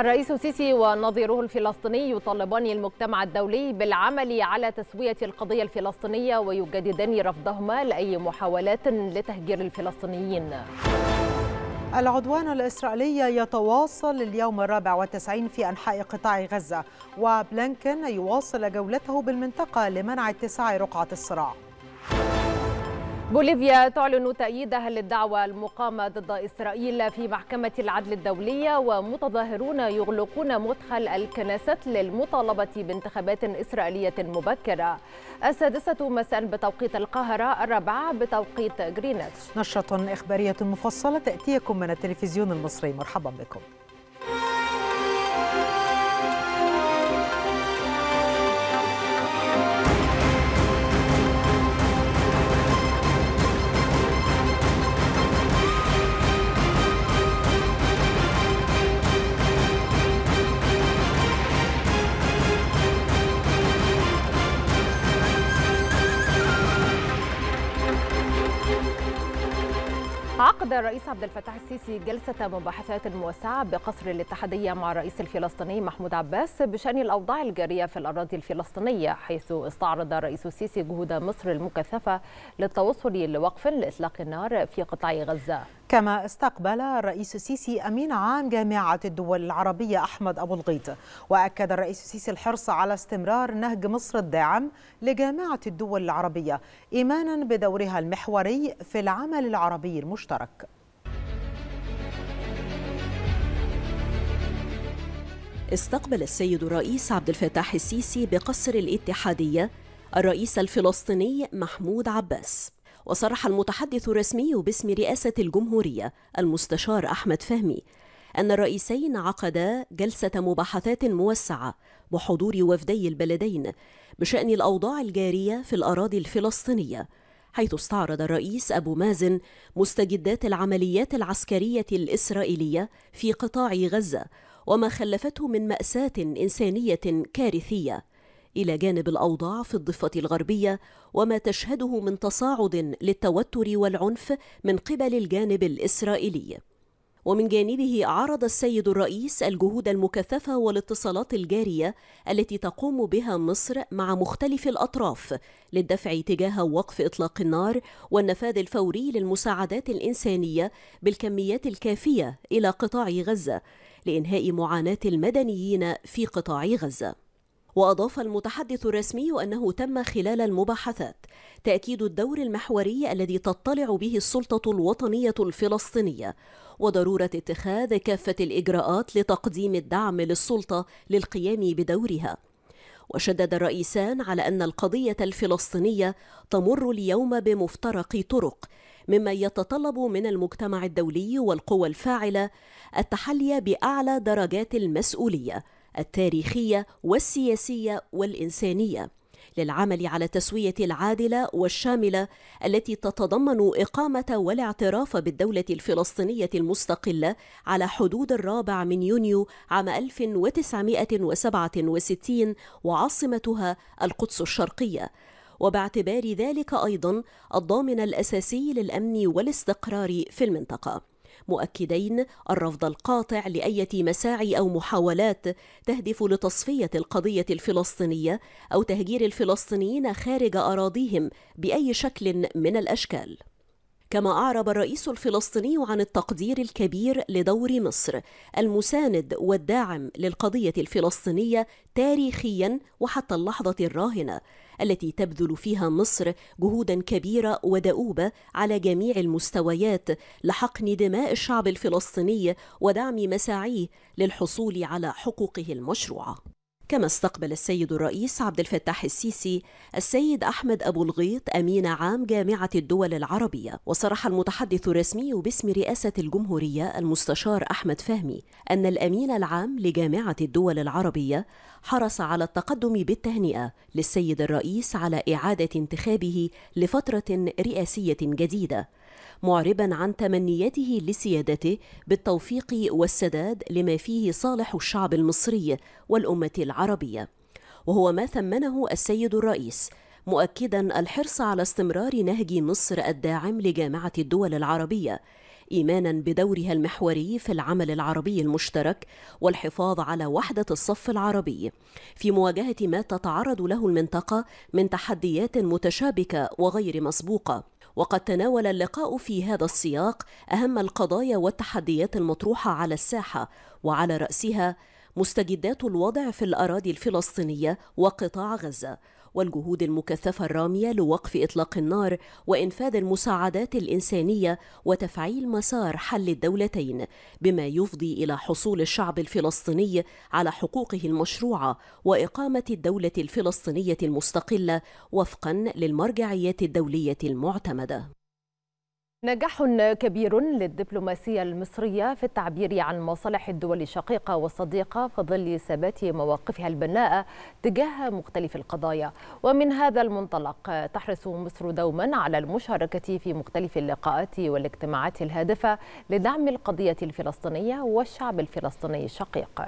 الرئيس السيسي ونظيره الفلسطيني يطالبان المجتمع الدولي بالعمل على تسوية القضية الفلسطينية ويجددان رفضهما لأي محاولات لتهجير الفلسطينيين العدوان الإسرائيلي يتواصل اليوم الرابع والتسعين في أنحاء قطاع غزة وبلينكن يواصل جولته بالمنطقة لمنع اتساع رقعة الصراع بوليفيا تعلن تأييدها للدعوة المقامة ضد إسرائيل في محكمة العدل الدولية ومتظاهرون يغلقون مدخل الكنيست للمطالبة بانتخابات إسرائيلية مبكرة السادسة مساء بتوقيت القاهرة الرابعة بتوقيت جرينتش نشرة إخبارية مفصلة تأتيكم من التلفزيون المصري مرحبا بكم عبد الفتاح السيسي جلسة مباحثات موسعة بقصر الاتحادية مع الرئيس الفلسطيني محمود عباس بشأن الأوضاع الجارية في الأراضي الفلسطينية حيث استعرض الرئيس السيسي جهود مصر المكثفة للتوصل لوقف لإطلاق النار في قطاع غزة كما استقبل الرئيس السيسي أمين عام جامعة الدول العربية أحمد أبو الغيط وأكد الرئيس السيسي الحرص على استمرار نهج مصر الداعم لجامعة الدول العربية إيمانا بدورها المحوري في العمل العربي المشترك استقبل السيد الرئيس عبد الفتاح السيسي بقصر الاتحادية الرئيس الفلسطيني محمود عباس وصرح المتحدث الرسمي باسم رئاسة الجمهورية المستشار أحمد فهمي أن الرئيسين عقدا جلسة مباحثات موسعة بحضور وفدي البلدين بشأن الأوضاع الجارية في الأراضي الفلسطينية حيث استعرض الرئيس أبو مازن مستجدات العمليات العسكرية الإسرائيلية في قطاع غزة وما خلفته من مأساة إنسانية كارثية إلى جانب الأوضاع في الضفة الغربية وما تشهده من تصاعد للتوتر والعنف من قبل الجانب الإسرائيلي ومن جانبه عرض السيد الرئيس الجهود المكثفه والاتصالات الجاريه التي تقوم بها مصر مع مختلف الاطراف للدفع تجاه وقف اطلاق النار والنفاذ الفوري للمساعدات الانسانيه بالكميات الكافيه الى قطاع غزه لإنهاء معاناة المدنيين في قطاع غزة وأضاف المتحدث الرسمي أنه تم خلال المباحثات تأكيد الدور المحوري الذي تطلع به السلطة الوطنية الفلسطينية وضرورة اتخاذ كافة الإجراءات لتقديم الدعم للسلطة للقيام بدورها وشدد الرئيسان على أن القضية الفلسطينية تمر اليوم بمفترق طرق مما يتطلب من المجتمع الدولي والقوى الفاعله التحلي باعلى درجات المسؤوليه التاريخيه والسياسيه والانسانيه للعمل على التسويه العادله والشامله التي تتضمن اقامه والاعتراف بالدوله الفلسطينيه المستقله على حدود الرابع من يونيو عام 1967 وعاصمتها القدس الشرقيه وباعتبار ذلك أيضا الضامن الأساسي للأمن والاستقرار في المنطقة مؤكدين الرفض القاطع لأية مساعي أو محاولات تهدف لتصفية القضية الفلسطينية أو تهجير الفلسطينيين خارج أراضيهم بأي شكل من الأشكال. كما أعرب الرئيس الفلسطيني عن التقدير الكبير لدور مصر المساند والداعم للقضية الفلسطينية تاريخيا وحتى اللحظة الراهنة التي تبذل فيها مصر جهودا كبيرة ودؤوبة على جميع المستويات لحقن دماء الشعب الفلسطيني ودعم مساعيه للحصول على حقوقه المشروعة كما استقبل السيد الرئيس عبد الفتاح السيسي السيد أحمد أبو الغيط أمين عام جامعة الدول العربية وصرح المتحدث الرسمي باسم رئاسة الجمهورية المستشار أحمد فهمي أن الأمين العام لجامعة الدول العربية حرص على التقدم بالتهنئة للسيد الرئيس على إعادة انتخابه لفترة رئاسية جديدة معربا عن تمنياته لسيادته بالتوفيق والسداد لما فيه صالح الشعب المصري والأمة العربية وهو ما ثمنه السيد الرئيس مؤكدا الحرص على استمرار نهج مصر الداعم لجامعة الدول العربية ايمانا بدورها المحوري في العمل العربي المشترك والحفاظ على وحده الصف العربي في مواجهه ما تتعرض له المنطقه من تحديات متشابكه وغير مسبوقه وقد تناول اللقاء في هذا السياق أهم القضايا والتحديات المطروحة على الساحة وعلى رأسها مستجدات الوضع في الأراضي الفلسطينية وقطاع غزة والجهود المكثفة الرامية لوقف إطلاق النار وإنفاذ المساعدات الإنسانية وتفعيل مسار حل الدولتين بما يفضي إلى حصول الشعب الفلسطيني على حقوقه المشروعة وإقامة الدولة الفلسطينية المستقلة وفقا للمرجعيات الدولية المعتمدة نجاح كبير للدبلوماسية المصرية في التعبير عن مصالح الدول الشقيقة والصديقة في ظل ثبات مواقفها البناءة تجاه مختلف القضايا ومن هذا المنطلق تحرص مصر دوما على المشاركة في مختلف اللقاءات والاجتماعات الهادفة لدعم القضية الفلسطينية والشعب الفلسطيني الشقيق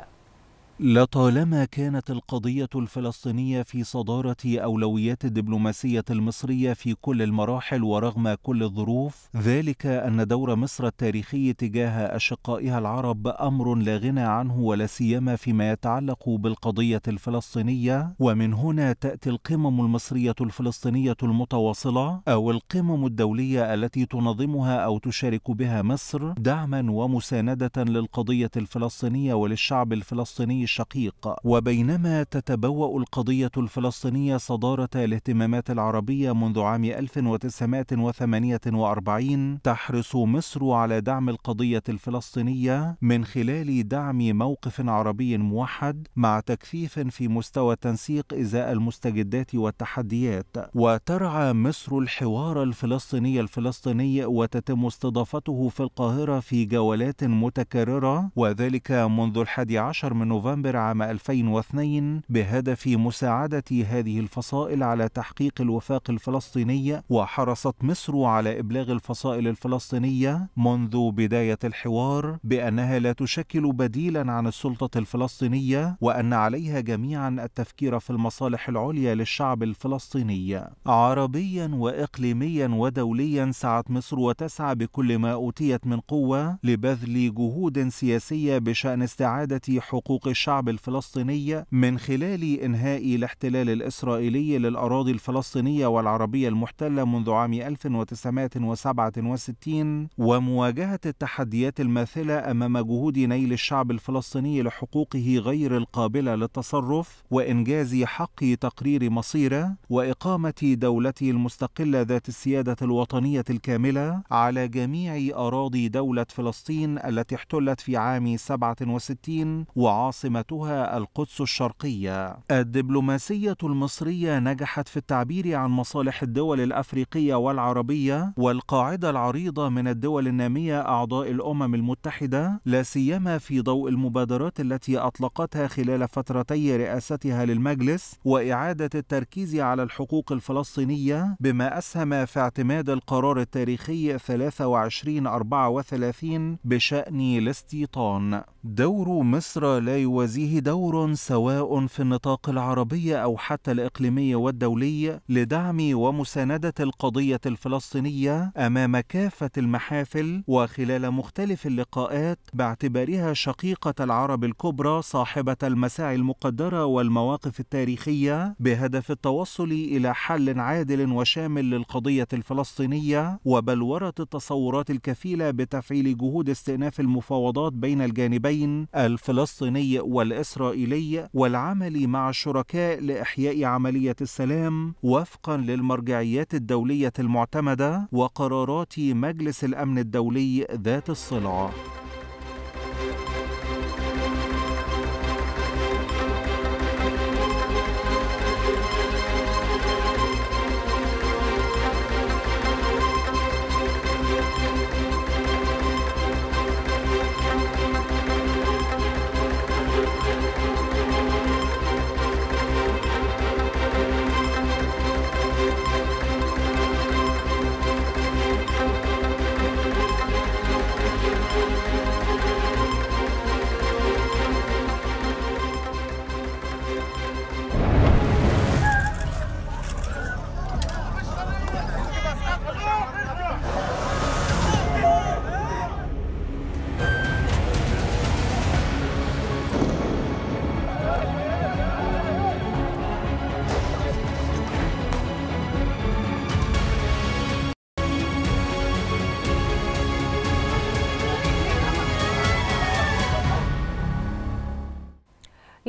لطالما كانت القضية الفلسطينية في صدارة أولويات الدبلوماسية المصرية في كل المراحل ورغم كل الظروف، ذلك أن دور مصر التاريخي تجاه أشقائها العرب أمر لا غنى عنه ولا سيما فيما يتعلق بالقضية الفلسطينية، ومن هنا تأتي القمم المصرية الفلسطينية المتواصلة أو القمم الدولية التي تنظمها أو تشارك بها مصر دعما ومساندة للقضية الفلسطينية وللشعب الفلسطيني شقيق وبينما تتبوأ القضية الفلسطينية صدارة الاهتمامات العربية منذ عام 1948 تحرص مصر على دعم القضية الفلسطينية من خلال دعم موقف عربي موحد مع تكثيف في مستوى التنسيق إزاء المستجدات والتحديات وترعى مصر الحوار الفلسطيني الفلسطيني وتتم استضافته في القاهرة في جولات متكررة وذلك منذ الحادي عشر من نوفمبر نوفمبر عام 2002 بهدف مساعدة هذه الفصائل على تحقيق الوفاق الفلسطيني وحرصت مصر على إبلاغ الفصائل الفلسطينية منذ بداية الحوار بأنها لا تشكل بديلا عن السلطة الفلسطينية وأن عليها جميعا التفكير في المصالح العليا للشعب الفلسطيني عربيا وإقليميا ودوليا سعت مصر وتسعى بكل ما أوتيت من قوة لبذل جهود سياسية بشأن استعادة حقوق الشعب الشعب الفلسطيني من خلال إنهاء الاحتلال الإسرائيلي للأراضي الفلسطينية والعربية المحتلة منذ عام 1967 ومواجهة التحديات الماثلة أمام جهود نيل الشعب الفلسطيني لحقوقه غير القابلة للتصرف وإنجاز حق تقرير مصيره وإقامة دولته المستقلة ذات السيادة الوطنية الكاملة على جميع أراضي دولة فلسطين التي احتلت في عام 67 وعاصمة عاصمتها القدس الشرقية. الدبلوماسية المصرية نجحت في التعبير عن مصالح الدول الأفريقية والعربية والقاعدة العريضة من الدول النامية أعضاء الأمم المتحدة لا سيما في ضوء المبادرات التي أطلقتها خلال فترتي رئاستها للمجلس وإعادة التركيز على الحقوق الفلسطينية بما أسهم في اعتماد القرار التاريخي 23 34 بشأن الاستيطان دور مصر لا يوازيه دور سواء في النطاق العربي او حتى الاقليمي والدولي لدعم ومسانده القضيه الفلسطينيه امام كافه المحافل وخلال مختلف اللقاءات باعتبارها شقيقه العرب الكبرى صاحبه المساعي المقدره والمواقف التاريخيه بهدف التوصل الى حل عادل وشامل للقضيه الفلسطينيه وبلوره التصورات الكفيله بتفعيل جهود استئناف المفاوضات بين الجانبين الدولتين الفلسطيني والإسرائيلي والعمل مع الشركاء لإحياء عملية السلام وفقا للمرجعيات الدولية المعتمدة وقرارات مجلس الأمن الدولي ذات الصلة.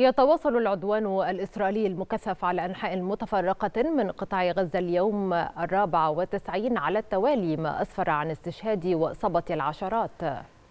يتواصل العدوان الإسرائيلي المكثف على أنحاء متفرقة من قطاع غزة اليوم الرابع والتسعين على التوالي ما أسفر عن استشهاد وإصابة العشرات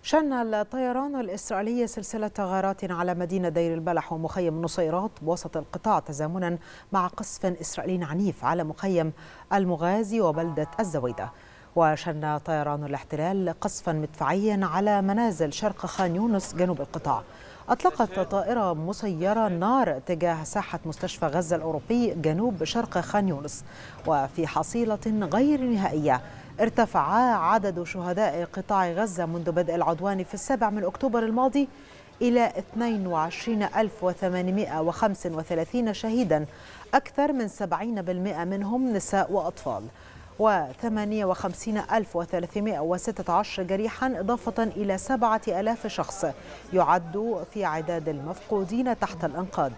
شن الطيران الإسرائيلي سلسلة غارات على مدينة دير البلح ومخيم نصيرات وسط القطاع تزامنا مع قصف إسرائيلي عنيف على مخيم المغازي وبلدة الزويدة وشن طيران الاحتلال قصفا مدفعيا على منازل شرق خان يونس جنوب القطاع أطلقت طائرة مسيرة نار تجاه ساحة مستشفى غزة الأوروبي جنوب شرق خان يونس وفي حصيلة غير نهائية ارتفع عدد شهداء قطاع غزة منذ بدء العدوان في السابع من أكتوبر الماضي إلى 22835 شهيدا أكثر من 70% منهم نساء وأطفال و 58316 جريحا إضافة إلى 7000 شخص يعد في عداد المفقودين تحت الأنقاض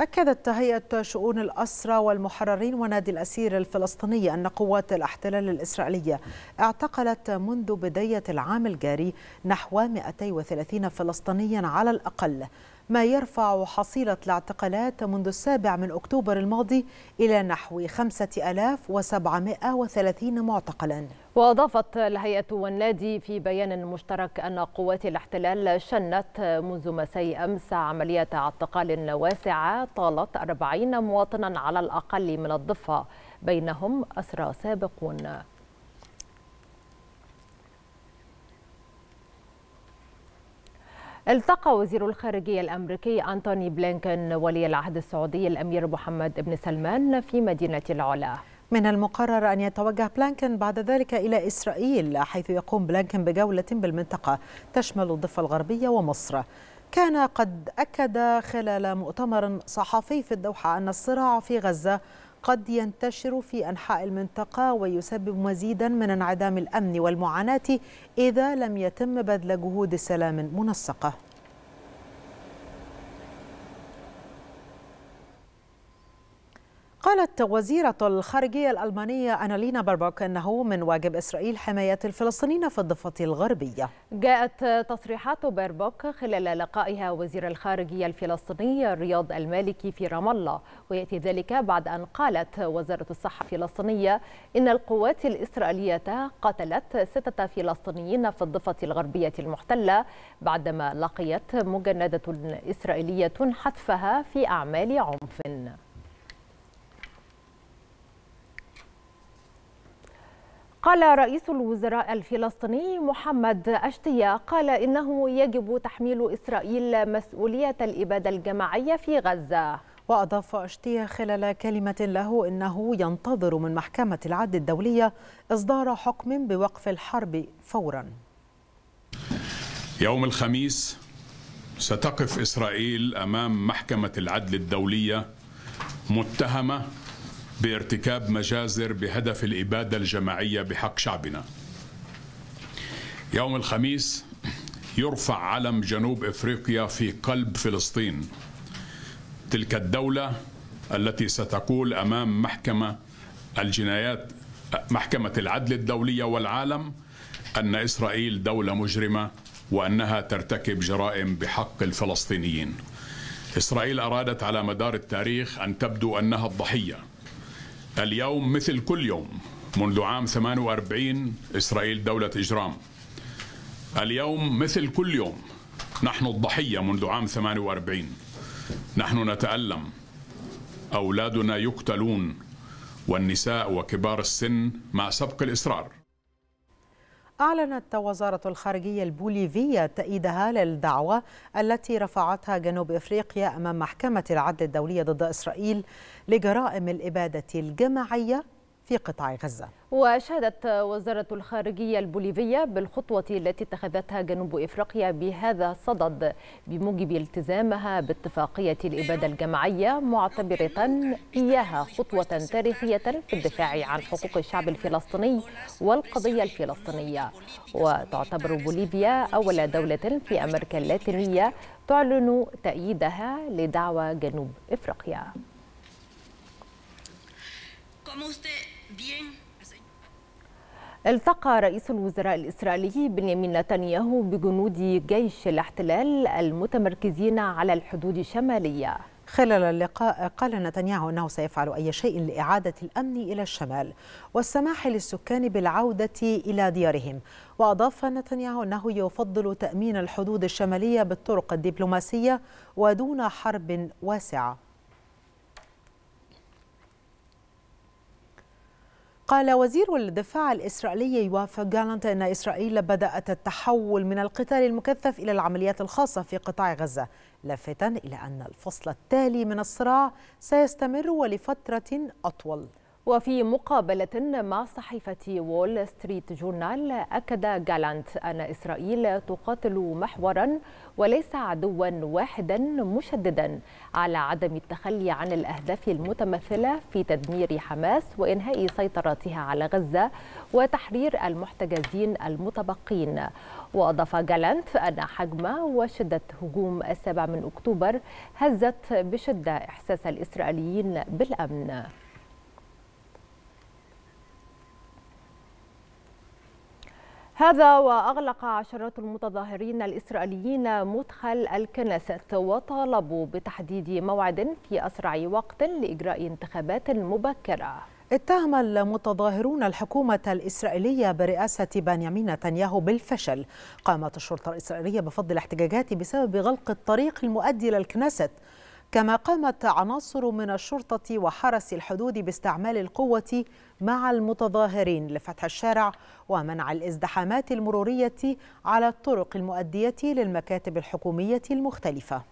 أكدت هيئة شؤون الأسرى والمحررين ونادي الأسير الفلسطيني أن قوات الاحتلال الإسرائيلية اعتقلت منذ بداية العام الجاري نحو 230 فلسطينيا على الأقل ما يرفع حصيلة الاعتقالات منذ السابع من أكتوبر الماضي إلى نحو 5730 معتقلا وأضافت الهيئة والنادي في بيان مشترك أن قوات الاحتلال شنت منذ مساء أمس عملية اعتقال واسعة طالت 40 مواطنا على الأقل من الضفة بينهم أسرى سابقون التقى وزير الخارجية الأمريكي أنتوني بلينكن ولي العهد السعودي الأمير محمد بن سلمان في مدينة العلا من المقرر أن يتوجه بلانكن بعد ذلك إلى إسرائيل حيث يقوم بلانكن بجولة بالمنطقة تشمل الضفة الغربية ومصر كان قد أكد خلال مؤتمر صحفي في الدوحة أن الصراع في غزة قد ينتشر في أنحاء المنطقة ويسبب مزيدا من انعدام الأمن والمعاناة إذا لم يتم بذل جهود سلام منسقة قالت وزيرة الخارجية الألمانية أنالينا بربوك أنه من واجب إسرائيل حماية الفلسطينيين في الضفة الغربية جاءت تصريحات بربوك خلال لقائها وزير الخارجية الفلسطيني رياض المالكي في رام الله ويأتي ذلك بعد أن قالت وزارة الصحة الفلسطينية إن القوات الإسرائيلية قتلت ستة فلسطينيين في الضفة الغربية المحتلة بعدما لقيت مجندة إسرائيلية حتفها في أعمال عنف قال رئيس الوزراء الفلسطيني محمد أشتيا قال إنه يجب تحميل إسرائيل مسؤولية الإبادة الجماعية في غزة وأضاف أشتيا خلال كلمة له إنه ينتظر من محكمة العدل الدولية إصدار حكم بوقف الحرب فورا يوم الخميس ستقف إسرائيل أمام محكمة العدل الدولية متهمة بارتكاب مجازر بهدف الإبادة الجماعية بحق شعبنا يوم الخميس يرفع علم جنوب إفريقيا في قلب فلسطين تلك الدولة التي ستقول أمام محكمة الجنايات محكمة العدل الدولية والعالم أن إسرائيل دولة مجرمة وأنها ترتكب جرائم بحق الفلسطينيين إسرائيل أرادت على مدار التاريخ أن تبدو أنها الضحية اليوم مثل كل يوم منذ عام 48 إسرائيل دولة إجرام اليوم مثل كل يوم نحن الضحية منذ عام 48 نحن نتألم أولادنا يقتلون والنساء وكبار السن مع سبق الإصرار أعلنت وزارة الخارجية البوليفية تأييدها للدعوة التي رفعتها جنوب إفريقيا أمام محكمة العدل الدولية ضد إسرائيل لجرائم الإبادة الجماعية في قطاع غزة وأشادت وزارة الخارجية البوليفية بالخطوة التي اتخذتها جنوب إفريقيا بهذا الصدد بموجب التزامها باتفاقية الإبادة الجماعية معتبرة إياها خطوة تاريخية في الدفاع عن حقوق الشعب الفلسطيني والقضية الفلسطينية وتعتبر بوليفيا أول دولة في أمريكا اللاتينية تعلن تأييدها لدعوى جنوب إفريقيا como usted التقى رئيس الوزراء الإسرائيلي بنيامين نتنياهو بجنود جيش الاحتلال المتمركزين على الحدود الشمالية خلال اللقاء قال نتنياهو أنه سيفعل أي شيء لإعادة الأمن إلى الشمال والسماح للسكان بالعودة إلى ديارهم وأضاف نتنياهو أنه يفضل تأمين الحدود الشمالية بالطرق الدبلوماسية ودون حرب واسعة قال وزير الدفاع الإسرائيلي يوافق جالانت أن إسرائيل بدأت التحول من القتال المكثف إلى العمليات الخاصة في قطاع غزة لافتا إلى أن الفصل التالي من الصراع سيستمر ولفترة أطول وفي مقابلة مع صحيفة وول ستريت جورنال أكد جالانت أن إسرائيل تقاتل محورا وليس عدوا واحدا مشددا على عدم التخلي عن الأهداف المتمثلة في تدمير حماس وإنهاء سيطرتها على غزة وتحرير المحتجزين المتبقين وأضاف جالانت أن حجم وشدة هجوم السابع من أكتوبر هزت بشدة إحساس الإسرائيليين بالأمن هذا وأغلق عشرات المتظاهرين الإسرائيليين مدخل الكنيست وطالبوا بتحديد موعد في أسرع وقت لإجراء انتخابات مبكرة اتهم المتظاهرون الحكومة الإسرائيلية برئاسة بنيامين نتنياهو بالفشل قامت الشرطة الإسرائيلية بفض الاحتجاجات بسبب غلق الطريق المؤدي إلى كما قامت عناصر من الشرطة وحرس الحدود باستعمال القوة مع المتظاهرين لفتح الشارع ومنع الازدحامات المرورية على الطرق المؤدية للمكاتب الحكومية المختلفة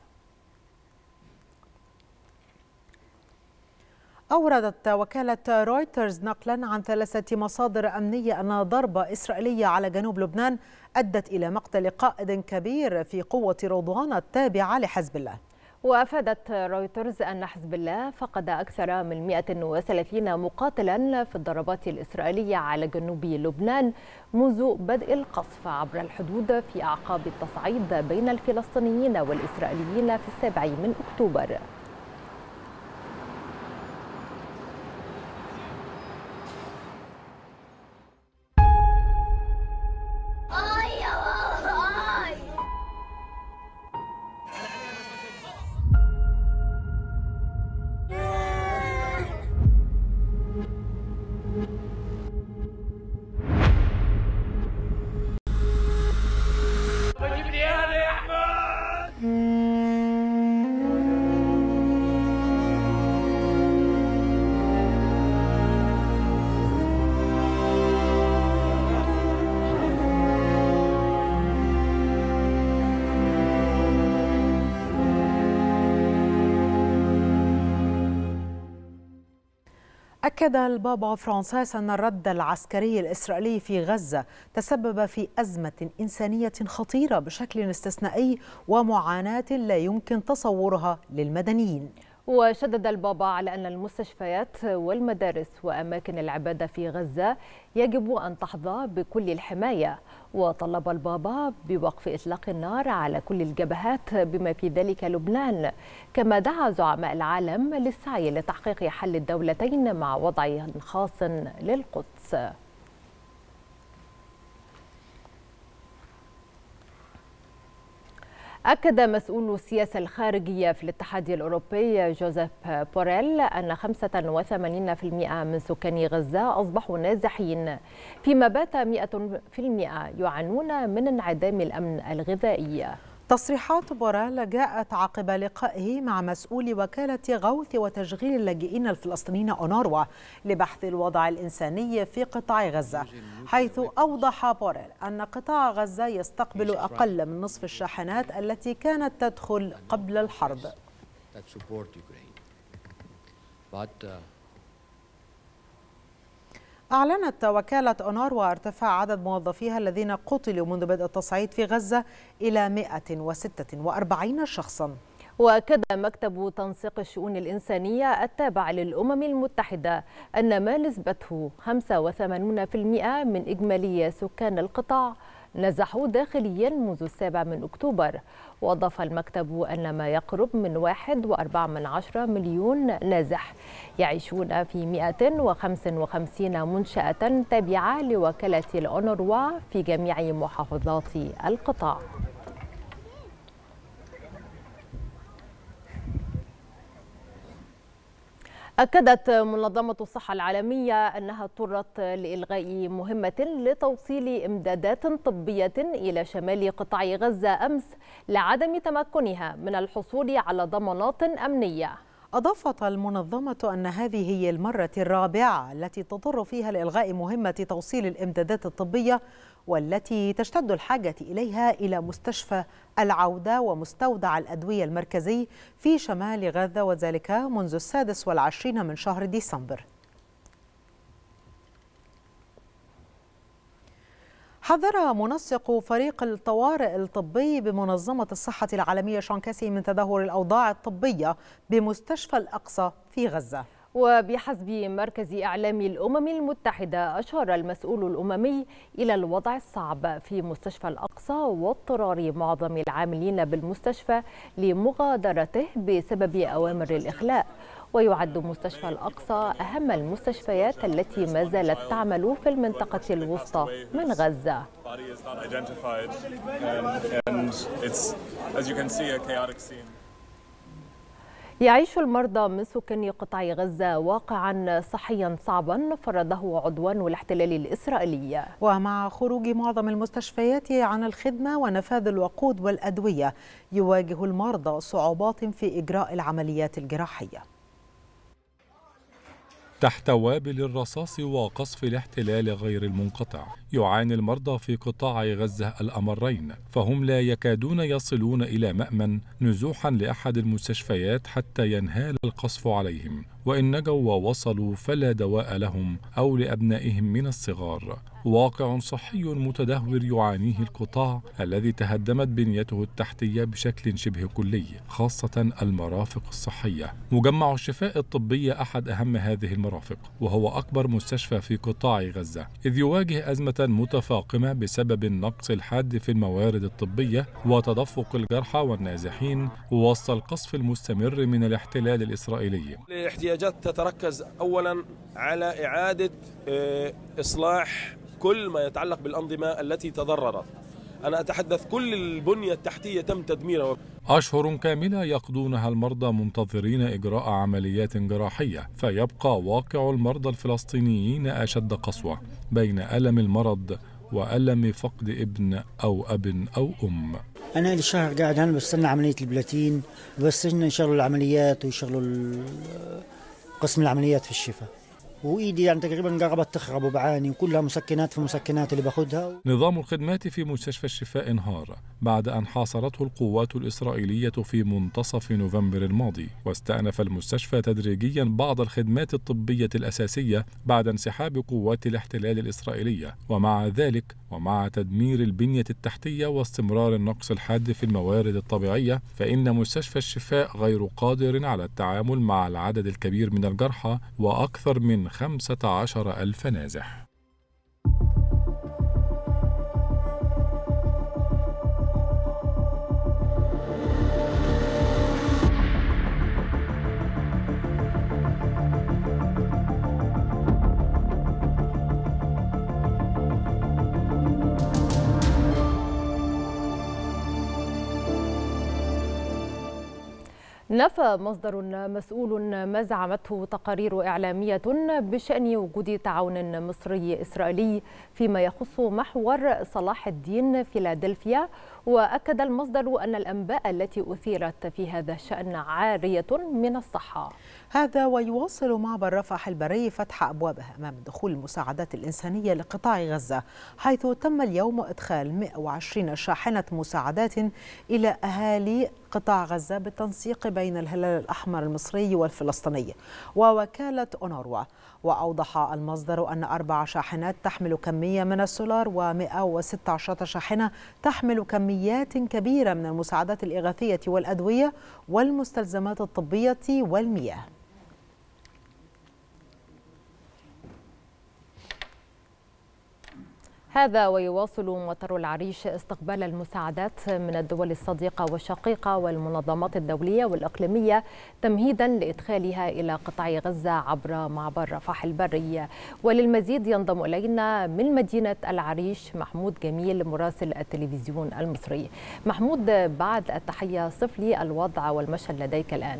أوردت وكالة رويترز نقلا عن ثلاثة مصادر أمنية أن ضربة إسرائيلية على جنوب لبنان أدت إلى مقتل قائد كبير في قوة رضوان التابعة لحزب الله وأفادت رويترز أن حزب الله فقد أكثر من 130 مقاتلا في الضربات الإسرائيلية على جنوب لبنان منذ بدء القصف عبر الحدود في أعقاب التصعيد بين الفلسطينيين والإسرائيليين في السابع من أكتوبر أكد البابا فرانسيس أن الرد العسكري الإسرائيلي في غزة تسبب في أزمة إنسانية خطيرة بشكل استثنائي ومعاناة لا يمكن تصورها للمدنيين وشدد البابا على أن المستشفيات والمدارس وأماكن العبادة في غزة يجب أن تحظى بكل الحماية وطلب البابا بوقف إطلاق النار على كل الجبهات بما في ذلك لبنان كما دعا زعماء العالم للسعي لتحقيق حل الدولتين مع وضع خاص للقدس أكد مسؤول السياسة الخارجية في الاتحاد الأوروبي جوزيف بوريل أن 85% من سكان غزة أصبحوا نازحين فيما بات 100% يعانون من انعدام الأمن الغذائي تصريحات بورال جاءت عقب لقائه مع مسؤول وكالة غوث وتشغيل اللاجئين الفلسطينيين أونروا لبحث الوضع الإنساني في قطاع غزة حيث أوضح بوريل أن قطاع غزة يستقبل أقل من نصف الشاحنات التي كانت تدخل قبل الحرب. أعلنت وكالة أونار وارتفاع عدد موظفيها الذين قتلوا منذ بدء التصعيد في غزة إلى 146 شخصاً واكد مكتب تنسيق الشؤون الإنسانية التابع للأمم المتحدة أن ما نسبته 85% من إجمالي سكان القطاع نزحوا داخليا منذ السابع من أكتوبر وأضاف المكتب أن ما يقرب من 1.4 مليون نازح يعيشون في 155 منشأة تابعة لوكالة الأونروا في جميع محافظات القطاع أكدت منظمة الصحة العالمية أنها اضطرت لإلغاء مهمة لتوصيل إمدادات طبية إلى شمال قطاع غزة أمس لعدم تمكنها من الحصول على ضمانات أمنية أضافت المنظمة أن هذه هي المرة الرابعة التي تضر فيها لإلغاء مهمة توصيل الإمدادات الطبية والتي تشتد الحاجة إليها إلى مستشفى العودة ومستودع الأدوية المركزي في شمال غزة وذلك منذ السادس والعشرين من شهر ديسمبر حذر منسق فريق الطوارئ الطبي بمنظمة الصحة العالمية شانكاسي من تدهور الأوضاع الطبية بمستشفى الأقصى في غزة وبحسب مركز إعلام الأمم المتحدة أشار المسؤول الأممي إلى الوضع الصعب في مستشفى الأقصى واضطرار معظم العاملين بالمستشفى لمغادرته بسبب أوامر الإخلاء ويعد مستشفى الأقصى أهم المستشفيات التي ما زالت تعمل في المنطقة الوسطى من غزة يعيش المرضى من سكان قطاع غزة واقعا صحيا صعبا فرضه عدوان الاحتلال الإسرائيلي ومع خروج معظم المستشفيات عن الخدمة ونفاذ الوقود والأدوية يواجه المرضى صعوبات في إجراء العمليات الجراحية تحت وابل الرصاص وقصف الاحتلال غير المنقطع يعاني المرضى في قطاع غزة الأمرين فهم لا يكادون يصلون إلى مأمن نزوحا لأحد المستشفيات حتى ينهال القصف عليهم وإن نجوا ووصلوا فلا دواء لهم أو لأبنائهم من الصغار واقع صحي متدهور يعانيه القطاع الذي تهدمت بنيته التحتية بشكل شبه كلي خاصة المرافق الصحية مجمع الشفاء الطبية أحد أهم هذه المرافق وهو أكبر مستشفى في قطاع غزة إذ يواجه أزمة متفاقمة بسبب النقص الحاد في الموارد الطبية وتدفق الجرحى والنازحين وسط القصف المستمر من الاحتلال الإسرائيلي الاحتياجات تتركز أولا على إعادة آه، إصلاح كل ما يتعلق بالأنظمة التي تضررت أنا أتحدث كل البنية التحتية تم تدميرها أشهر كاملة يقضونها المرضى منتظرين إجراء عمليات جراحية فيبقى واقع المرضى الفلسطينيين أشد قسوة بين ألم المرض وألم فقد ابن أو أب أو أم أنا لي شهر قاعد هنا بستنى عملية البلاتين بستنى إن شاء الله العمليات ويشغلوا قسم العمليات في الشفاء وايدي يعني تقريبا قربت تخرب وبعاني وكلها مسكنات في مسكنات اللي باخذها نظام الخدمات في مستشفى الشفاء انهار بعد ان حاصرته القوات الاسرائيليه في منتصف نوفمبر الماضي واستانف المستشفى تدريجيا بعض الخدمات الطبيه الاساسيه بعد انسحاب قوات الاحتلال الاسرائيليه ومع ذلك ومع تدمير البنية التحتية واستمرار النقص الحاد في الموارد الطبيعية فإن مستشفى الشفاء غير قادر على التعامل مع العدد الكبير من الجرحى وأكثر من 15 ألف نازح نفى مصدر مسؤول ما زعمته تقارير إعلامية بشأن وجود تعاون مصري إسرائيلي فيما يخص محور صلاح الدين فيلادلفيا وأكد المصدر أن الأنباء التي أثيرت في هذا الشأن عارية من الصحة هذا ويواصل معبر رفح البري فتح أبوابه أمام دخول المساعدات الإنسانية لقطاع غزة حيث تم اليوم إدخال 120 شاحنة مساعدات إلى أهالي قطاع غزة بالتنسيق بين الهلال الأحمر المصري والفلسطيني ووكالة أونروا وأوضح المصدر أن أربع شاحنات تحمل كمية من السولار و116 شاحنة تحمل كميات كبيرة من المساعدات الإغاثية والأدوية والمستلزمات الطبية والمياه هذا ويواصل مطار العريش استقبال المساعدات من الدول الصديقة والشقيقة والمنظمات الدولية والإقليمية تمهيدا لإدخالها إلى قطاع غزة عبر معبر رفح البري وللمزيد ينضم إلينا من مدينة العريش محمود جميل مراسل التلفزيون المصري محمود بعد التحية صف لي الوضع والمشهد لديك الآن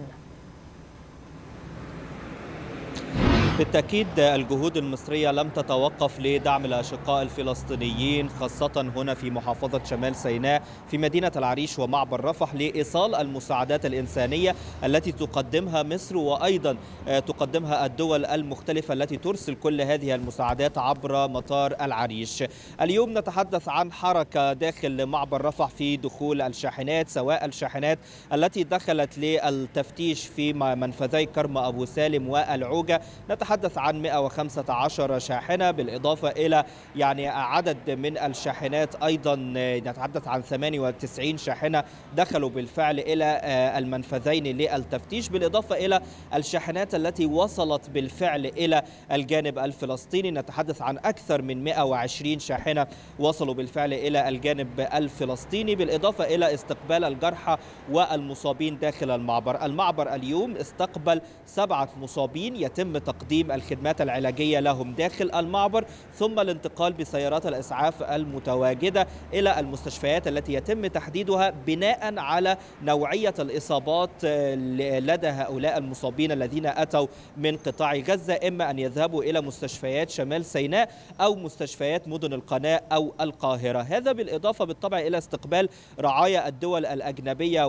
بالتأكيد الجهود المصرية لم تتوقف لدعم الأشقاء الفلسطينيين خاصة هنا في محافظة شمال سيناء في مدينة العريش ومعبر رفح لإيصال المساعدات الإنسانية التي تقدمها مصر وأيضا آه، تقدمها الدول المختلفة التي ترسل كل هذه المساعدات عبر مطار العريش اليوم نتحدث عن حركة داخل معبر رفح في دخول الشاحنات سواء الشاحنات التي دخلت للتفتيش في منفذي كرم أبو سالم والعوجة نتحدث نتحدث عن 115 شاحنة بالإضافة إلى يعني عدد من الشاحنات أيضا نتحدث عن 98 شاحنة دخلوا بالفعل إلى آه، المنفذين للتفتيش بالإضافة إلى الشاحنات التي وصلت بالفعل إلى الجانب الفلسطيني نتحدث عن أكثر من 120 شاحنة وصلوا بالفعل إلى الجانب الفلسطيني بالإضافة إلى استقبال الجرحى والمصابين داخل المعبر المعبر اليوم استقبل سبعة مصابين يتم تقديم تقديم الخدمات العلاجية لهم داخل المعبر ثم الانتقال بسيارات الإسعاف المتواجدة إلى المستشفيات التي يتم تحديدها بناء على نوعية الإصابات لدى هؤلاء المصابين الذين أتوا من قطاع غزة إما أن يذهبوا إلى مستشفيات شمال سيناء أو مستشفيات مدن القناة أو القاهرة هذا بالإضافة بالطبع إلى استقبال رعايا الدول الأجنبية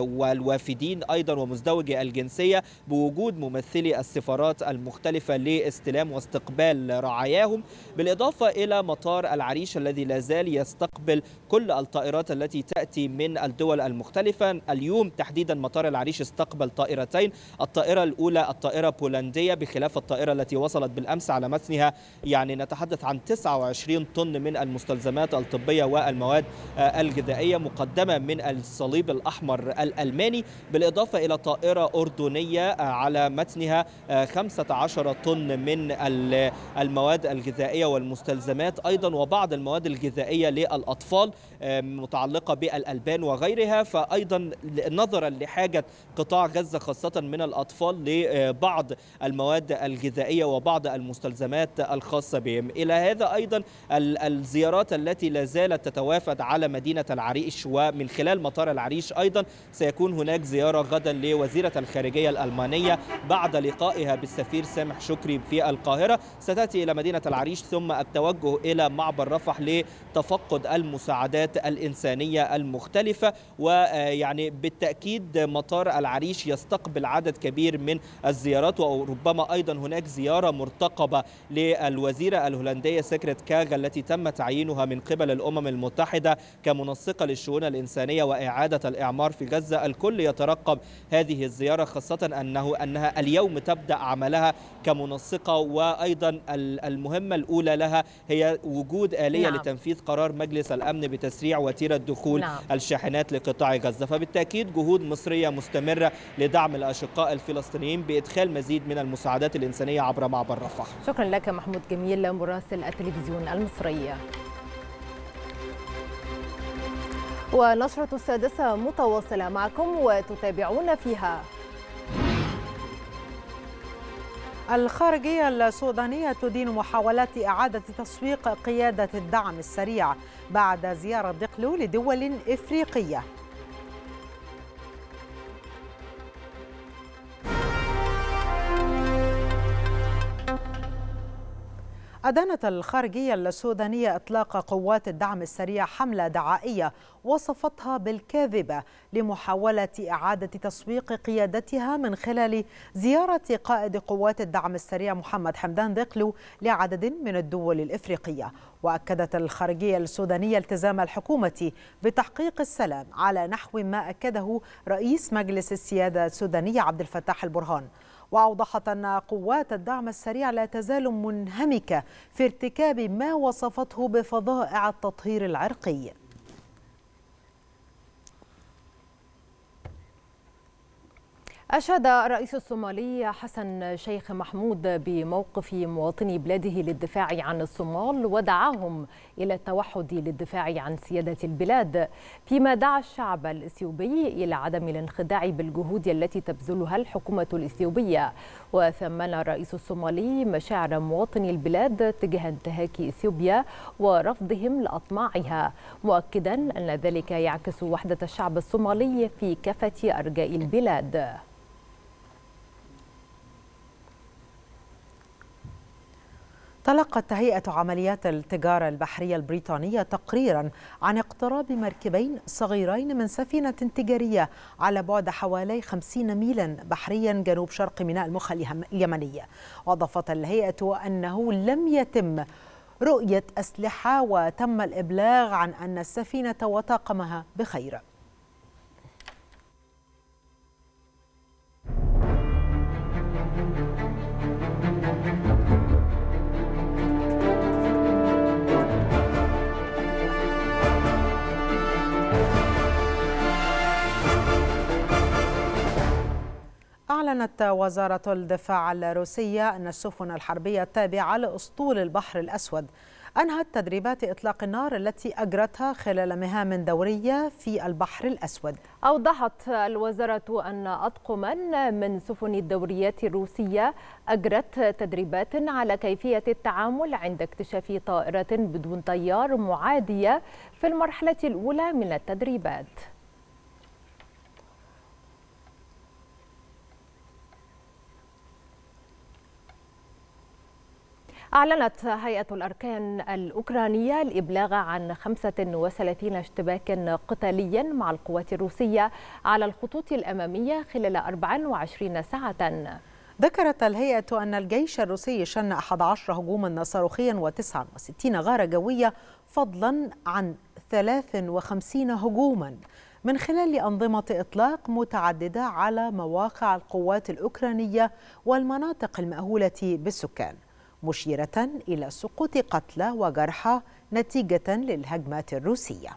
والوافدين أيضا ومزدوجي الجنسية بوجود ممثلي السفارات السفارات المختلفة لاستلام واستقبال رعاياهم بالإضافة إلى مطار العريش الذي لا زال يستقبل كل الطائرات التي تأتي من الدول المختلفة اليوم تحديدا مطار العريش استقبل طائرتين الطائرة الأولى الطائرة بولندية بخلاف الطائرة التي وصلت بالأمس على متنها يعني نتحدث عن 29 طن من المستلزمات الطبية والمواد آه، الغذائية مقدمة من الصليب الأحمر الألماني بالإضافة إلى طائرة أردنية آه، على متنها آه، 15 طن من المواد الغذائية والمستلزمات أيضا وبعض المواد الغذائية للأطفال متعلقة بالألبان وغيرها فأيضا نظرا لحاجة قطاع غزة خاصة من الأطفال لبعض المواد الغذائية وبعض المستلزمات الخاصة بهم إلى هذا أيضا الزيارات التي لا زالت تتوافد على مدينة العريش ومن خلال مطار العريش أيضا سيكون هناك زيارة غدا لوزيرة الخارجية الألمانية بعد لقائها بالسفير سامح شكري في القاهرة ستأتي إلى مدينة العريش ثم التوجه إلى معبر رفح لتفقد المساعدات الإنسانية المختلفة ويعني بالتأكيد مطار العريش يستقبل عدد كبير من الزيارات وربما أيضا هناك زيارة مرتقبة للوزيرة الهولندية سكرت كاغا التي تم تعيينها من قبل الأمم المتحدة كمنسقة للشؤون الإنسانية وإعادة الإعمار في غزة الكل يترقب هذه الزيارة خاصة أنه أنها اليوم تبدأ عملها كمنسقة وأيضا المهمة الأولى لها هي وجود آلية نعم. لتنفيذ قرار مجلس الأمن بتسريع وتيرة دخول نعم. الشاحنات لقطاع غزة فبالتأكيد جهود مصرية مستمرة لدعم الأشقاء الفلسطينيين بإدخال مزيد من المساعدات الإنسانية عبر معبر رفح شكرا لك محمود جميل مراسل التلفزيون المصرية ونشرة السادسة متواصلة معكم وتتابعون فيها الخارجية السودانية تدين محاولات إعادة تسويق قيادة الدعم السريع بعد زيارة دقلو لدول إفريقية أدانت الخارجية السودانية إطلاق قوات الدعم السريع حملة دعائية وصفتها بالكاذبة لمحاولة إعادة تسويق قيادتها من خلال زيارة قائد قوات الدعم السريع محمد حمدان دقلو لعدد من الدول الإفريقية وأكدت الخارجية السودانية التزام الحكومة بتحقيق السلام على نحو ما أكده رئيس مجلس السيادة السودانية عبد الفتاح البرهان وأوضحت أن قوات الدعم السريع لا تزال منهمكة في ارتكاب ما وصفته بفظائع التطهير العرقي أشاد الرئيس الصومالي حسن شيخ محمود بموقف مواطني بلاده للدفاع عن الصومال ودعاهم إلى التوحد للدفاع عن سيادة البلاد فيما دعا الشعب الإثيوبي إلى عدم الانخداع بالجهود التي تبذلها الحكومة الإثيوبية وثمن الرئيس الصومالي مشاعر مواطني البلاد تجاه انتهاك إثيوبيا ورفضهم لأطماعها مؤكدا أن ذلك يعكس وحدة الشعب الصومالي في كافة أرجاء البلاد تلقت هيئة عمليات التجارة البحرية البريطانية تقريرا عن اقتراب مركبين صغيرين من سفينة تجارية على بعد حوالي 50 ميلا بحريا جنوب شرق ميناء المخا اليمنية وأضافت الهيئة أنه لم يتم رؤية أسلحة وتم الإبلاغ عن أن السفينة وطاقمها بخير أعلنت وزارة الدفاع الروسية أن السفن الحربية التابعة لأسطول البحر الأسود أنهت تدريبات إطلاق النار التي أجرتها خلال مهام دورية في البحر الأسود أوضحت الوزارة أن أطقما من سفن الدوريات الروسية أجرت تدريبات على كيفية التعامل عند اكتشاف طائرة بدون طيار معادية في المرحلة الأولى من التدريبات أعلنت هيئة الأركان الأوكرانية الإبلاغ عن 35 اشتباكا قتاليا مع القوات الروسية على الخطوط الأمامية خلال 24 ساعة ذكرت الهيئة أن الجيش الروسي شن 11 هجوما صاروخيا و69 غارة جوية فضلا عن 53 هجوما من خلال أنظمة إطلاق متعددة على مواقع القوات الأوكرانية والمناطق المأهولة بالسكان مشيرة إلى سقوط قتلى وجرحى نتيجة للهجمات الروسية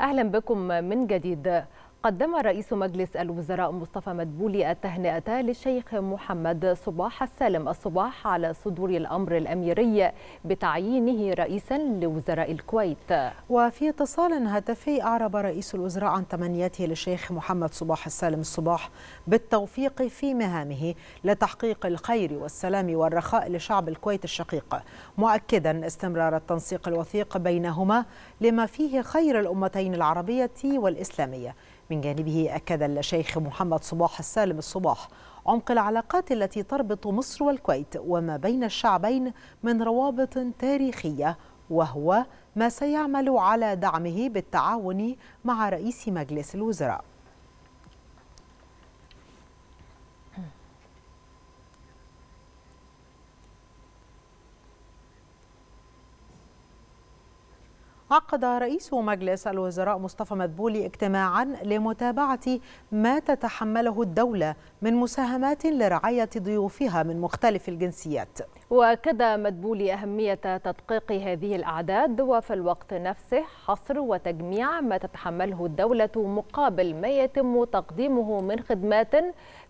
أهلا بكم من جديد قدم رئيس مجلس الوزراء مصطفى مدبولي التهنئة للشيخ محمد صباح السالم الصباح على صدور الأمر الأميري بتعيينه رئيسا لوزراء الكويت وفي اتصال هاتفي أعرب رئيس الوزراء عن تمنياته للشيخ محمد صباح السالم الصباح بالتوفيق في مهامه لتحقيق الخير والسلام والرخاء لشعب الكويت الشقيق مؤكدا استمرار التنسيق الوثيق بينهما لما فيه خير الأمتين العربية والإسلامية من جانبه أكد الشيخ محمد صباح السالم الصباح عمق العلاقات التي تربط مصر والكويت وما بين الشعبين من روابط تاريخية وهو ما سيعمل على دعمه بالتعاون مع رئيس مجلس الوزراء عقد رئيس مجلس الوزراء مصطفى مدبولي اجتماعا لمتابعة ما تتحمله الدولة من مساهمات لرعاية ضيوفها من مختلف الجنسيات وأكد مدبولي أهمية تدقيق هذه الأعداد وفي الوقت نفسه حصر وتجميع ما تتحمله الدولة مقابل ما يتم تقديمه من خدمات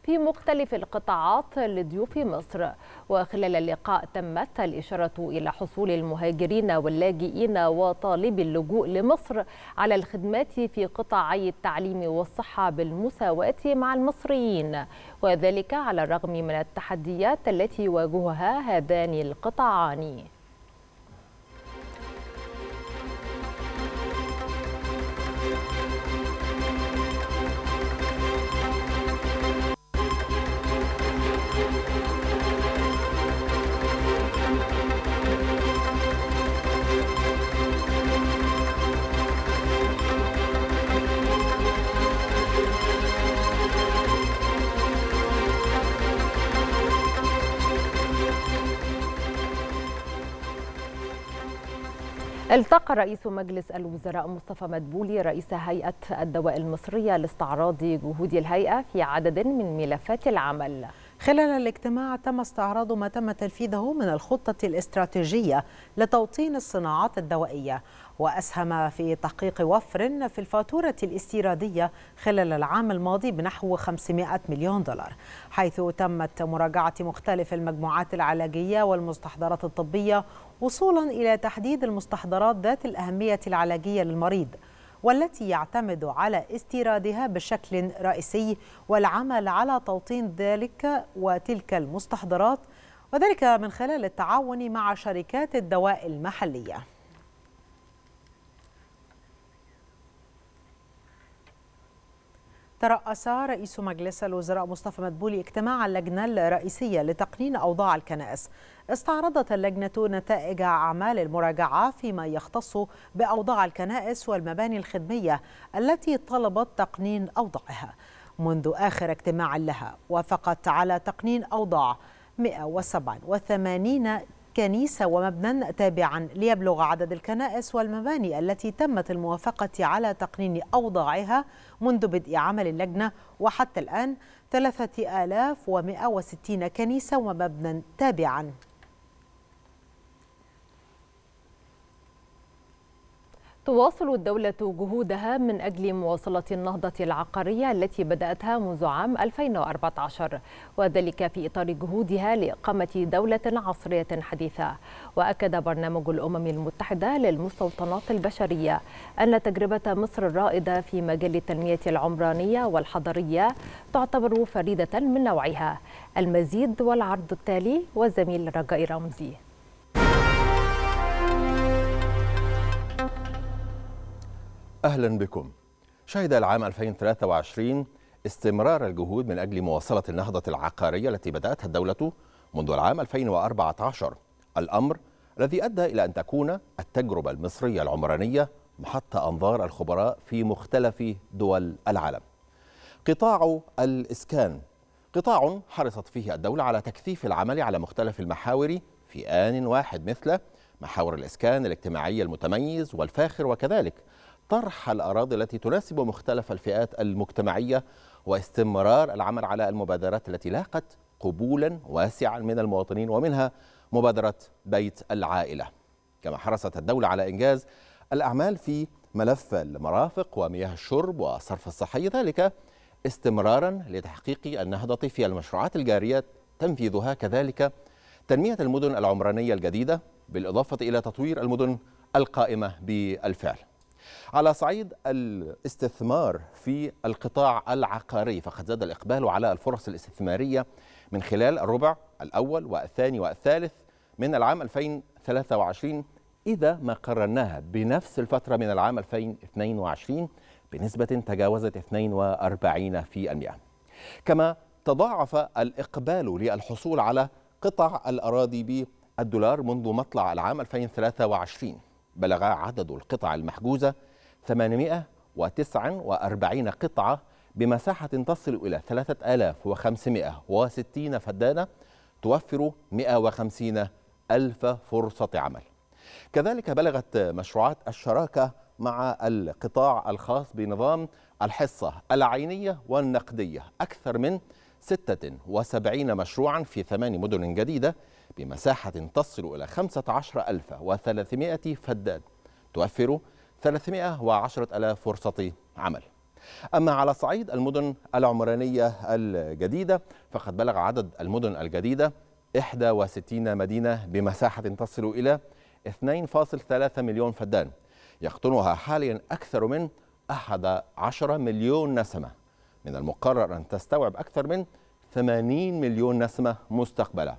في مختلف القطاعات لضيوف مصر وخلال اللقاء تمت الإشارة إلى حصول المهاجرين واللاجئين وطالبي اللجوء لمصر على الخدمات في قطاعي التعليم والصحة بالمساواة مع المصريين وذلك على الرغم من التحديات التي يواجهها هذان القطاعان التقى رئيس مجلس الوزراء مصطفى مدبولي رئيس هيئة الدواء المصرية لاستعراض جهود الهيئة في عدد من ملفات العمل خلال الاجتماع تم استعراض ما تم تنفيذه من الخطة الاستراتيجية لتوطين الصناعات الدوائية وأسهم في تحقيق وفر في الفاتورة الاستيرادية خلال العام الماضي بنحو 500 مليون دولار حيث تمت مراجعة مختلف المجموعات العلاجية والمستحضرات الطبية وصولا إلى تحديد المستحضرات ذات الأهمية العلاجية للمريض والتي يعتمد على استيرادها بشكل رئيسي والعمل على توطين ذلك وتلك المستحضرات وذلك من خلال التعاون مع شركات الدواء المحليه ترأس رئيس مجلس الوزراء مصطفى مدبولي اجتماع اللجنة الرئيسية لتقنين أوضاع الكنائس استعرضت اللجنة نتائج أعمال المراجعة فيما يختص بأوضاع الكنائس والمباني الخدمية التي طلبت تقنين أوضاعها منذ آخر اجتماع لها وافقت على تقنين أوضاع 187 كنيسة ومبنى تابعا ليبلغ عدد الكنائس والمباني التي تمت الموافقة على تقنين أوضاعها منذ بدء عمل اللجنة وحتى الآن 3160 كنيسة ومبنى تابعاً تواصل الدولة جهودها من أجل مواصلة النهضة العقارية التي بدأتها منذ عام 2014 وذلك في إطار جهودها لإقامة دولة عصرية حديثة وأكد برنامج الأمم المتحدة للمستوطنات البشرية أن تجربة مصر الرائدة في مجال التنمية العمرانية والحضرية تعتبر فريدة من نوعها المزيد والعرض التالي والزميل رجاء رمزي أهلا بكم شهد العام 2023 استمرار الجهود من أجل مواصلة النهضة العقارية التي بدأتها الدولة منذ العام 2014 الأمر الذي أدى إلى أن تكون التجربة المصرية العمرانية محط أنظار الخبراء في مختلف دول العالم قطاع الإسكان قطاع حرصت فيه الدولة على تكثيف العمل على مختلف المحاور في آن واحد مثل محاور الإسكان الاجتماعي المتميز والفاخر وكذلك طرح الأراضي التي تناسب مختلف الفئات المجتمعية واستمرار العمل على المبادرات التي لاقت قبولا واسعا من المواطنين ومنها مبادرة بيت العائلة كما حرصت الدولة على إنجاز الأعمال في ملف المرافق ومياه الشرب والصرف الصحي ذلك استمرارا لتحقيق النهضة في المشروعات الجارية تنفيذها كذلك تنمية المدن العمرانية الجديدة بالإضافة إلى تطوير المدن القائمة بالفعل على صعيد الاستثمار في القطاع العقاري فقد زاد الإقبال على الفرص الاستثمارية من خلال الربع الأول والثاني والثالث من العام 2023 إذا ما قررناها بنفس الفترة من العام 2022 بنسبة تجاوزت 42 في المئة كما تضاعف الإقبال للحصول على قطع الأراضي بالدولار منذ مطلع العام 2023 بلغ عدد القطع المحجوزة 849 قطعة بمساحة تصل إلى 3560 فدانة توفر 150 ألف فرصة عمل كذلك بلغت مشروعات الشراكة مع القطاع الخاص بنظام الحصة العينية والنقدية أكثر من 76 مشروعا في ثمان مدن جديدة بمساحة تصل إلى 15300 فدان توفر 310 ألاف فرصة عمل أما على صعيد المدن العمرانية الجديدة فقد بلغ عدد المدن الجديدة 61 مدينة بمساحة تصل إلى 2.3 مليون فدان يقطنها حاليا أكثر من 11 مليون نسمة من المقرر أن تستوعب أكثر من 80 مليون نسمة مستقبلا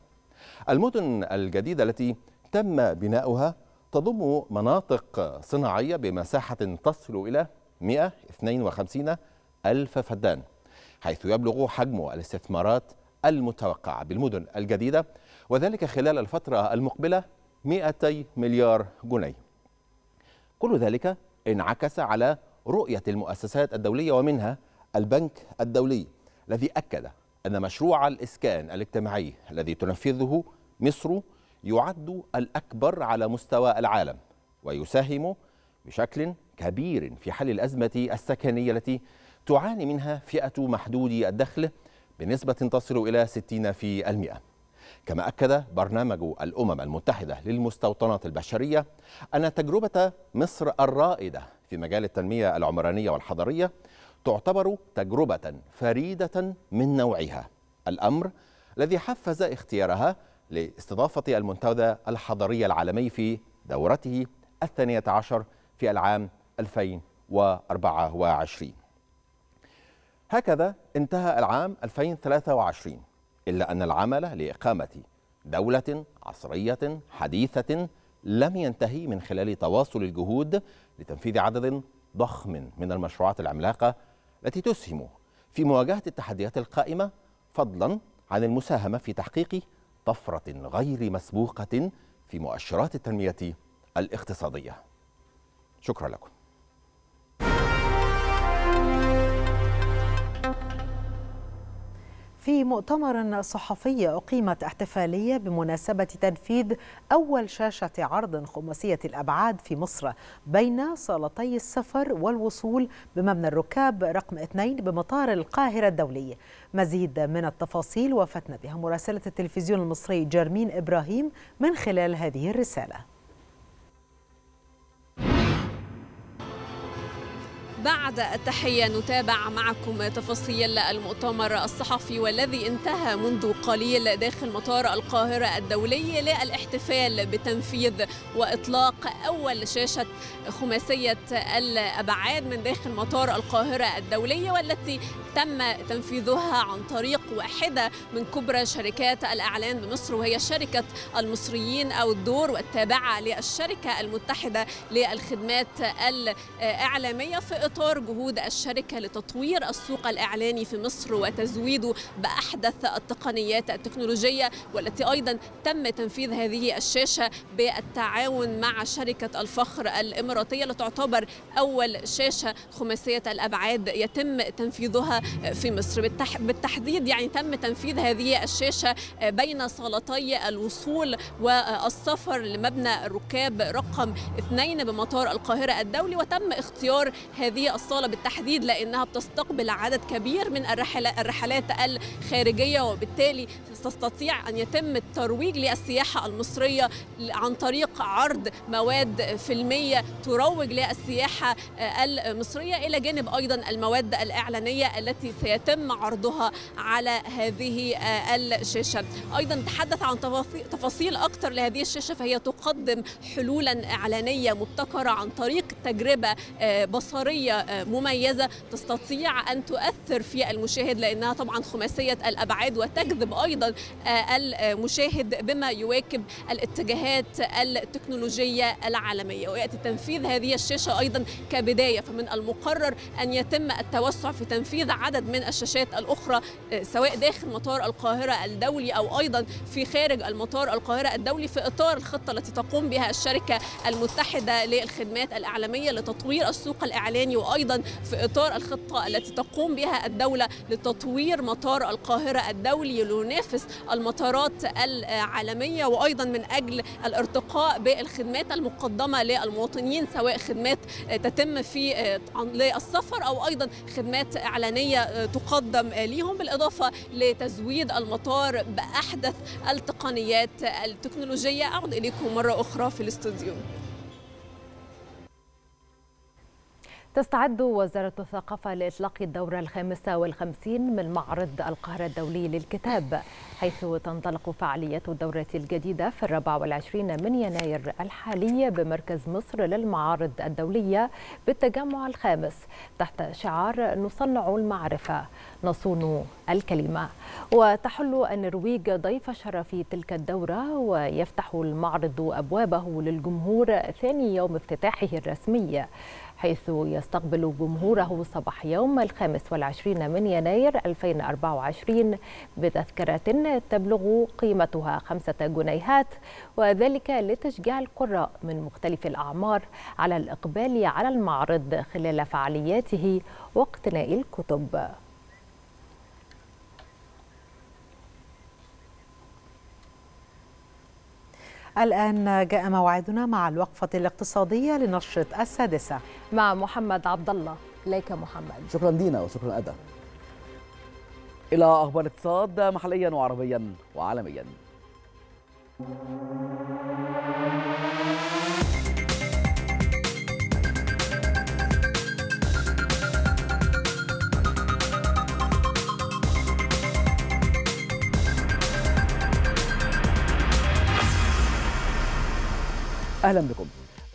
المدن الجديدة التي تم بناؤها تضم مناطق صناعية بمساحة تصل إلى 152 ألف فدان حيث يبلغ حجم الاستثمارات المتوقعة بالمدن الجديدة وذلك خلال الفترة المقبلة 200 مليار جنيه كل ذلك انعكس على رؤية المؤسسات الدولية ومنها البنك الدولي الذي أكد أن مشروع الإسكان الاجتماعي الذي تنفذه مصر يعد الأكبر على مستوى العالم ويساهم بشكل كبير في حل الأزمة السكنية التي تعاني منها فئة محدود الدخل بنسبة تصل إلى 60 في المئة كما أكد برنامج الأمم المتحدة للمستوطنات البشرية أن تجربة مصر الرائدة في مجال التنمية العمرانية والحضرية تعتبر تجربة فريدة من نوعها الأمر الذي حفز اختيارها لاستضافة المنتدى الحضري العالمي في دورته الثانية عشر في العام 2024 هكذا انتهى العام 2023 إلا أن العمل لإقامة دولة عصرية حديثة لم ينتهي من خلال تواصل الجهود لتنفيذ عدد ضخم من المشروعات العملاقة التي تسهم في مواجهة التحديات القائمة فضلا عن المساهمة في تحقيق طفرة غير مسبوقة في مؤشرات التنمية الاقتصادية شكرا لكم في مؤتمر صحفي أقيمت احتفالية بمناسبة تنفيذ أول شاشة عرض خماسية الأبعاد في مصر بين صالتي السفر والوصول بمبنى الركاب رقم 2 بمطار القاهرة الدولي مزيد من التفاصيل وفتنا بها مراسلة التلفزيون المصري جرمين إبراهيم من خلال هذه الرسالة بعد التحية نتابع معكم تفاصيل المؤتمر الصحفي والذي انتهى منذ قليل داخل مطار القاهرة الدولي للاحتفال بتنفيذ وإطلاق أول شاشة خماسية الأبعاد من داخل مطار القاهرة الدولية والتي تم تنفيذها عن طريق واحدة من كبرى شركات الأعلان بمصر وهي شركة المصريين أو الدور والتابعة للشركة المتحدة للخدمات الإعلامية في إطار جهود الشركة لتطوير السوق الإعلاني في مصر وتزويده بأحدث التقنيات التكنولوجية والتي أيضا تم تنفيذ هذه الشاشة بالتعاون مع شركة الفخر الإماراتية اللي تعتبر أول شاشة خماسية الأبعاد يتم تنفيذها في مصر بالتحديد يعني تم تنفيذ هذه الشاشة بين صالتي الوصول والسفر لمبنى الركاب رقم اثنين بمطار القاهرة الدولي وتم اختيار هذه هذه الصالة بالتحديد لأنها بتستقبل عدد كبير من الرحلات الخارجية وبالتالي تستطيع أن يتم الترويج للسياحة المصرية عن طريق عرض مواد فيلمية تروج للسياحة المصرية إلى جانب أيضا المواد الإعلانية التي سيتم عرضها على هذه الشاشة أيضا تحدث عن تفاصيل أكثر لهذه الشاشة فهي تقدم حلولا إعلانية مبتكرة عن طريق تجربة بصرية خماسية آه، مميزة تستطيع أن تؤثر في المشاهد لأنها طبعا خماسية الأبعاد وتجذب أيضا آه، المشاهد بما يواكب الاتجاهات التكنولوجية العالمية ويأتي تنفيذ هذه الشاشة أيضا كبداية فمن المقرر أن يتم التوسع في تنفيذ عدد من الشاشات الأخرى آه، سواء داخل مطار القاهرة الدولي أو أيضا في خارج المطار القاهرة الدولي في إطار الخطة التي تقوم بها الشركة المتحدة للخدمات الإعلامية لتطوير السوق الإعلاني وايضا في اطار الخطه التي تقوم بها الدوله لتطوير مطار القاهره الدولي لينافس المطارات العالميه وايضا من اجل الارتقاء بالخدمات المقدمه للمواطنين سواء خدمات تتم في آه، للسفر او ايضا خدمات اعلانيه آه، تقدم لهم بالاضافه لتزويد المطار باحدث التقنيات التكنولوجيه اعود اليكم مره اخرى في الاستوديو تستعد وزارة الثقافة لإطلاق الدورة الخامسة والخمسين من معرض القاهرة الدولي للكتاب حيث تنطلق فعاليات الدورة الجديدة في الرابع والعشرين من يناير الحالي بمركز مصر للمعارض الدولية بالتجمع الخامس تحت شعار نصنع المعرفة نصون الكلمة وتحل النرويج ضيف شرف تلك الدورة ويفتح المعرض أبوابه للجمهور ثاني يوم افتتاحه الرسمي حيث يستقبل جمهوره صباح يوم الخامس والعشرين من يناير 2024 بتذكرة تبلغ قيمتها خمسة جنيهات وذلك لتشجيع القراء من مختلف الأعمار على الإقبال على المعرض خلال فعالياته واقتناء الكتب الآن جاء موعدنا مع الوقفة الاقتصادية لنشرة السادسة مع محمد عبد الله إليك محمد شكرا دينا وشكرا أدا إلى أخبار الاقتصاد محليا وعربيا وعالميا أهلا بكم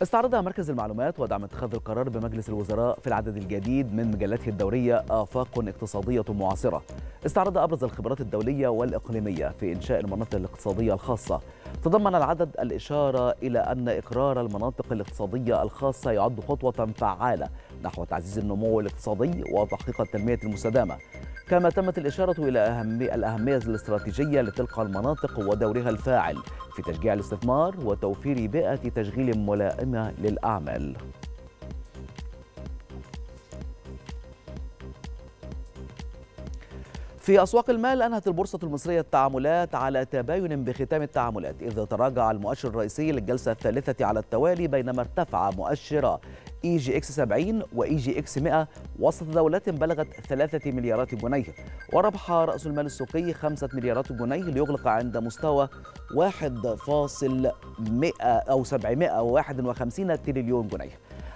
استعرض مركز المعلومات ودعم اتخاذ القرار بمجلس الوزراء في العدد الجديد من مجلته الدورية آفاق اقتصادية معاصرة استعرض أبرز الخبرات الدولية والإقليمية في إنشاء المناطق الاقتصادية الخاصة تضمن العدد الإشارة إلى أن إقرار المناطق الاقتصادية الخاصة يعد خطوة فعالة نحو تعزيز النمو الاقتصادي وتحقيق التنمية المستدامة كما تمت الإشارة إلى أهم الأهمية الاستراتيجية لتلك المناطق ودورها الفاعل في تشجيع الاستثمار وتوفير بيئة تشغيل ملائمة للأعمال في أسواق المال أنهت البورصة المصرية التعاملات على تباين بختام التعاملات إذ تراجع المؤشر الرئيسي للجلسة الثالثة على التوالي بينما ارتفع مؤشرا اي جي اكس 70 واي جي اكس 100 وسط دولات بلغت 3 مليارات جنيه وربح رأس المال السوقي 5 مليارات جنيه ليغلق عند مستوى 1.100 أو 751 تريليون جنيه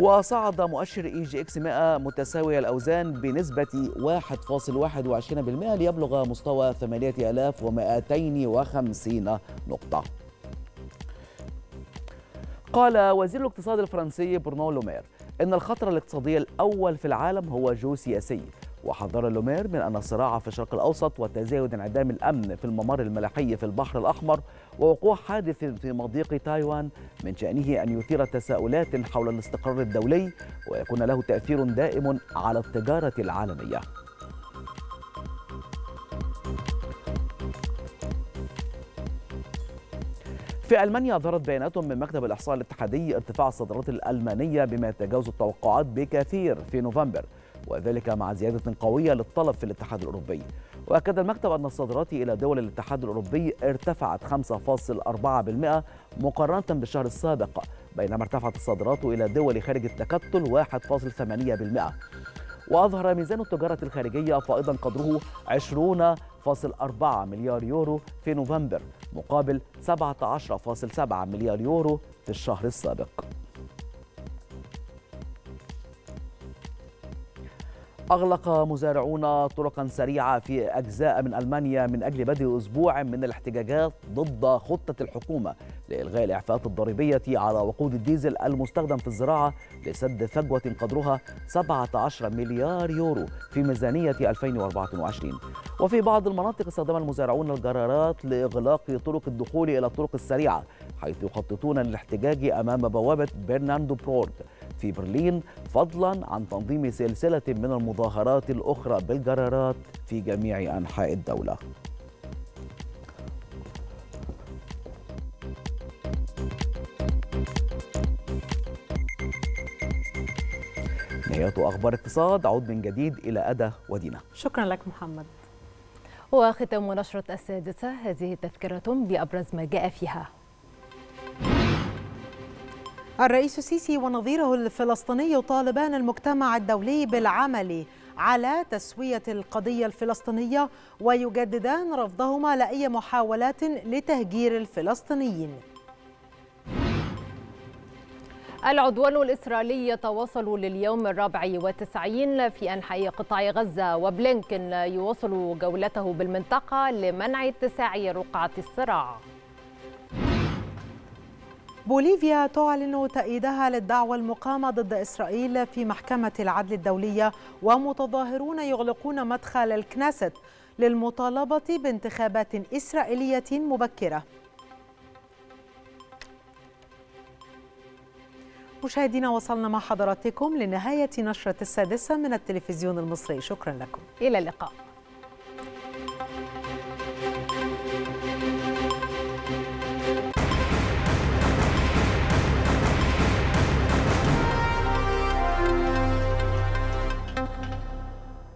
وصعد مؤشر اي جي اكس 100 متساوي الاوزان بنسبه 1.21% ليبلغ مستوى 8250 نقطه. قال وزير الاقتصاد الفرنسي برونو لومير ان الخطر الاقتصادي الاول في العالم هو جيوسياسي وحذر لومير من أن الصراع في الشرق الأوسط وتزايد انعدام الأمن في الممر الملاحي في البحر الأحمر ووقوع حادث في مضيق تايوان من شأنه أن يثير تساؤلات حول الاستقرار الدولي ويكون له تأثير دائم على التجارة العالمية في ألمانيا أظهرت بيانات من مكتب الإحصاء الاتحادي ارتفاع الصادرات الألمانية بما يتجاوز التوقعات بكثير في نوفمبر وذلك مع زيادة قوية للطلب في الاتحاد الأوروبي وأكد المكتب أن الصادرات إلى دول الاتحاد الأوروبي ارتفعت 5.4% مقارنة بالشهر السابق بينما ارتفعت الصادرات إلى دول خارج التكتل 1.8% وأظهر ميزان التجارة الخارجية فائضا قدره 20.4 مليار يورو في نوفمبر مقابل 17.7 مليار يورو في الشهر السابق أغلق مزارعون طرقا سريعة في أجزاء من ألمانيا من أجل بدء أسبوع من الاحتجاجات ضد خطة الحكومة لإلغاء الإعفاءات الضريبية على وقود الديزل المستخدم في الزراعة لسد فجوة قدرها 17 مليار يورو في ميزانية 2024 وفي بعض المناطق استخدم المزارعون الجرارات لإغلاق طرق الدخول إلى الطرق السريعة حيث يخططون للاحتجاج أمام بوابة برناندو بورد في برلين فضلا عن تنظيم سلسلة من المظاهرات الأخرى بالجرارات في جميع أنحاء الدولة نهاية أخبار اقتصاد عود من جديد إلى ادى ودينا شكرا لك محمد وختام نشرة السادسة هذه تذكرة بأبرز ما جاء فيها الرئيس السيسي ونظيره الفلسطيني يطالبان المجتمع الدولي بالعمل على تسوية القضية الفلسطينية ويجددان رفضهما لأي محاولات لتهجير الفلسطينيين العدوان الإسرائيلي يتواصل لليوم الرابع والتسعين في أنحاء قطاع غزة وبلينكن يواصل جولته بالمنطقة لمنع اتساع رقعة الصراع بوليفيا تعلن تأييدها للدعوى المقامة ضد إسرائيل في محكمة العدل الدولية ومتظاهرون يغلقون مدخل الكنيست للمطالبة بانتخابات إسرائيلية مبكرة مشاهدينا وصلنا مع حضراتكم لنهاية نشرة السادسة من التلفزيون المصري شكرا لكم إلى اللقاء